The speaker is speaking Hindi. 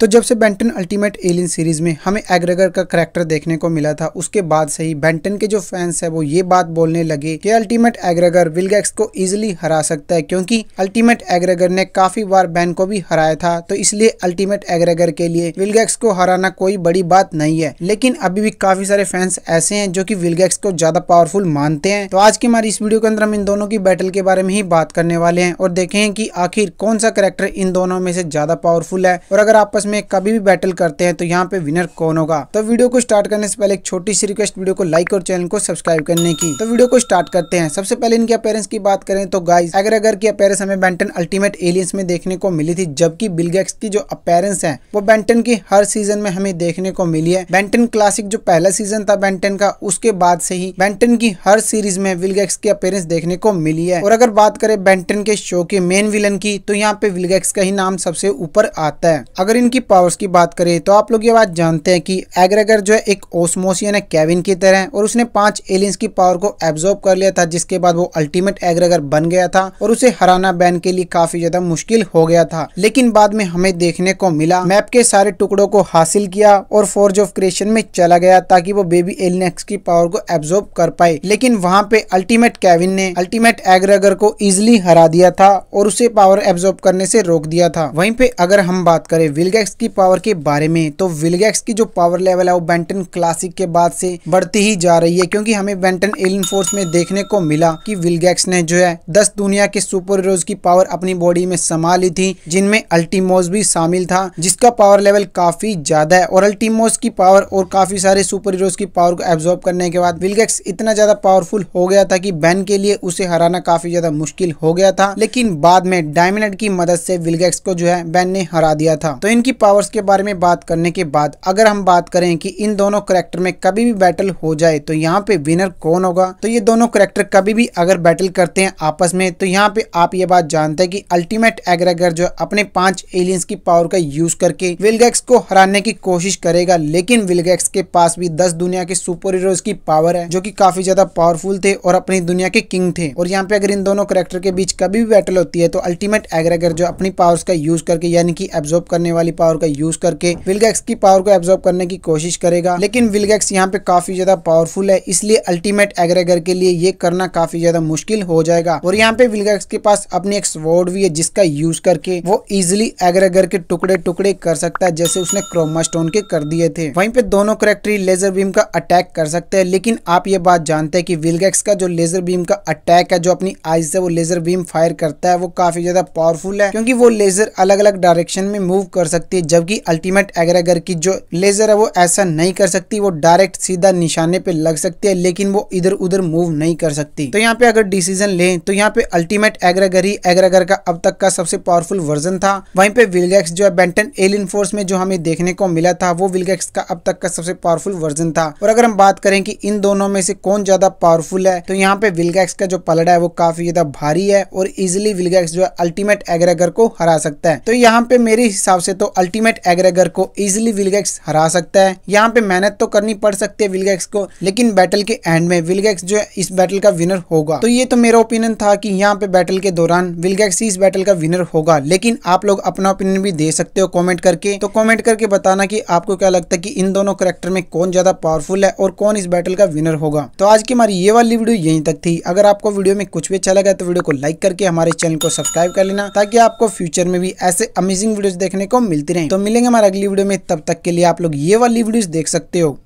तो जब से बेंटन अल्टीमेट एलियन सीरीज़ में हमें एग्रेगर का करेक्टर देखने को मिला था उसके बाद से ही बेंटन के जो फैंस है वो ये बात बोलने लगे कि अल्टीमेट एग्रेगर विलगैक्स को इजिली हरा सकता है क्योंकि अल्टीमेट एग्रेगर ने काफी बार बैन को भी हराया था तो इसलिए अल्टीमेट एग्रेगर के लिए विलगैक्स को हराना कोई बड़ी बात नहीं है लेकिन अभी भी काफी सारे फैंस ऐसे हैं जो की विलगैक्स को ज्यादा पावरफुल मानते हैं तो आज की हमारी इस वीडियो के अंदर हम इन दोनों की बैटल के बारे में ही बात करने वाले हैं और देखे की आखिर कौन सा करेक्टर इन दोनों में से ज्यादा पावरफुल है और अगर आपस में कभी भी बैटल करते हैं तो यहाँ पे विनर कौन होगा तो वीडियो को स्टार्ट करने से पहले एक छोटी सी रिक्वेस्ट वीडियो को लाइक और चैनल को सब्सक्राइब करने की तो वीडियो को स्टार्ट करते हैं सबसे पहले इनके अपेरेंस की बात करें तो गाइज अगर अगर की अपेरेंस हमें बैंटन अल्टीमेट एलियंस में देखने को मिली थी जबकि बिलगेक्स की जो अपेरेंस है वो बैंटन की हर सीजन में हमें देखने को मिली है बैंटन क्लासिक जो पहला सीजन था बैंटन का उसके बाद से ही बैंटन की हर सीरीज में विलगेक्स की अपेयरेंस देखने को मिली है और अगर बात करें बैंटन के शो के मेन विलन की तो यहाँ पे विलगेक्स का ही नाम सबसे ऊपर आता है अगर इनकी की पावर्स की बात करें तो आप लोग ये बात जानते हैं कि एग्रेगर जो है एक ओसमोसियन है कैविन की तरह और उसने पांच एलियंस की पावर को एब्जॉर्ब कर लिया था जिसके बाद वो अल्टीमेट एग्रेगर बन गया था और उसे हराना बैन के लिए काफी ज्यादा मुश्किल हो गया था लेकिन बाद में हमें देखने को मिला मैप के सारे टुकड़ों को हासिल किया और फोर्ज ऑफ क्रिएशन में चला गया ताकि वो बेबी एलियंस की पावर को एब्जॉर्ब कर पाए लेकिन वहाँ पे अल्टीमेट कैविन ने अल्टीमेट एग्रेगर को इजिली हरा दिया था और उसे पावर एब्जॉर्ब करने से रोक दिया था वहीं पे अगर हम बात करें विलगे विलगैक्स की पावर के बारे में तो विलगैक्स की जो पावर लेवल है वो बेंटन क्लासिक के बाद से बढ़ती ही जा रही है क्योंकि हमें बेंटन एलियन फोर्स में देखने को मिला कि विलगैक्स ने जो है दस दुनिया के सुपर हीरोज की पावर अपनी बॉडी में समा ली थी जिनमें अल्टीमोस भी शामिल था जिसका पावर लेवल काफी ज्यादा है और अल्टीमोस की पावर और काफी सारे सुपर हीरोज की पावर को एब्जॉर्ब करने के बाद विलगैक्स इतना ज्यादा पावरफुल हो गया था की बैन के लिए उसे हराना काफी ज्यादा मुश्किल हो गया था लेकिन बाद में डायमंड की मदद से विलगैक्स को जो है बैन ने हरा दिया था तो इनकी पावर्स के बारे में बात करने के बाद अगर हम बात करें कि इन दोनों करेक्टर में कभी भी बैटल हो जाए तो यहाँ पे विनर कौन होगा तो ये दोनों करेक्टर कभी भी अगर बैटल करते हैं आपस में तो यहाँ पे आप ये बात जानते हैं कि अल्टीमेट एग्रेगर जो अपने पांच एलियंस की पावर का यूज करके विलगैक्स को हराने की कोशिश करेगा लेकिन विलगैक्स के पास भी दस दुनिया के सुपर हीरो की पावर है जो की काफी ज्यादा पावरफुल थे और अपनी दुनिया के किंग थे और यहाँ पे अगर इन दोनों करेक्टर के बीच कभी भी बैटल होती है तो अल्टीमेट एग्रेगर जो अपनी पावर का यूज करके यानी कि एब्जॉर्ब करने वाली पावर पावर का यूज करके विलगैक्स की पावर को एब्जॉर्ब करने की कोशिश करेगा लेकिन विलगैक्स यहाँ पे काफी ज्यादा पावरफुल है इसलिए अल्टीमेट एग्रेगर के लिए ये करना काफी ज्यादा मुश्किल हो जाएगा और यहाँ पे विलगैक्स के पास अपनी एक स्वॉर्ड भी है जिसका यूज करके वो इजिली एग्रेगर के टुकड़े टुकड़े कर सकता है जैसे उसने क्रोमा स्टोन के कर दिए थे वहीं पे दोनों करेक्टरी लेजर बीम का अटैक कर सकते हैं लेकिन आप ये बात जानते हैं कि विलगैक्स का जो लेजर बीम का अटैक है जो अपनी आईज से वो लेजर बीम फायर करता है वो काफी ज्यादा पावरफुल है क्योंकि वो लेजर अलग अलग डायरेक्शन में मूव कर सकती है सकती है जबकि अल्टीमेट एग्रेगर की जो लेज़र है वो ऐसा नहीं कर सकती वो डायरेक्ट सीधा निशाने पे लग सकती है लेकिन वो इधर उधर मूव नहीं कर सकती तो यहाँ पे अगर डिसीजन ले तो यहाँ पे अल्टीमेट एग्रेगर ही एग्रेगर का अब तक का सबसे पावरफुल वर्जन था वही पे विलगैक्स जो है बेंटन एल फोर्स में जो हमें देखने को मिला था वो विलगैक्स का अब तक का सबसे पावरफुल वर्जन था और अगर हम बात करें कि इन दोनों में से कौन ज्यादा पावरफुल है तो यहाँ पे विलगैक्स का जो पलड़ा है वो काफी ज्यादा भारी है और इजिली विलगैक्स जो है अल्टीमेट एग्रेगर को हरा सकता है तो यहाँ पे मेरे हिसाब से तो अल्टीमेट एग्रेगर को इजिली विलगेक्स हरा सकता है यहाँ पे मेहनत तो करनी पड़ सकती है विलगेक्स को लेकिन बैटल के एंड में विलगेक्स जो है इस बैटल का विनर होगा तो ये तो मेरा ओपिनियन था कि यहाँ पे बैटल के दौरान विलगेक्स इस बैटल का विनर होगा लेकिन आप लोग अपना ओपिनियन भी दे सकते हो कॉमेंट करके तो कॉमेंट करके बताना की आपको क्या लगता है की इन दोनों करेक्टर में कौन ज्यादा पावरफुल है और कौन इस बैटल का विनर होगा तो आज की हमारी ये वाली वीडियो यहीं तक थी अगर आपको वीडियो में कुछ भी अच्छा लगा तो वीडियो को लाइक करके हमारे चैनल को सब्सक्राइब कर लेना ताकि आपको फ्यूचर में भी ऐसे अमेजिंग वीडियोस देखने को मिलते मिलती रहे तो मिलेंगे हमारे अगली वीडियो में तब तक के लिए आप लोग ये वाली वीडियो देख सकते हो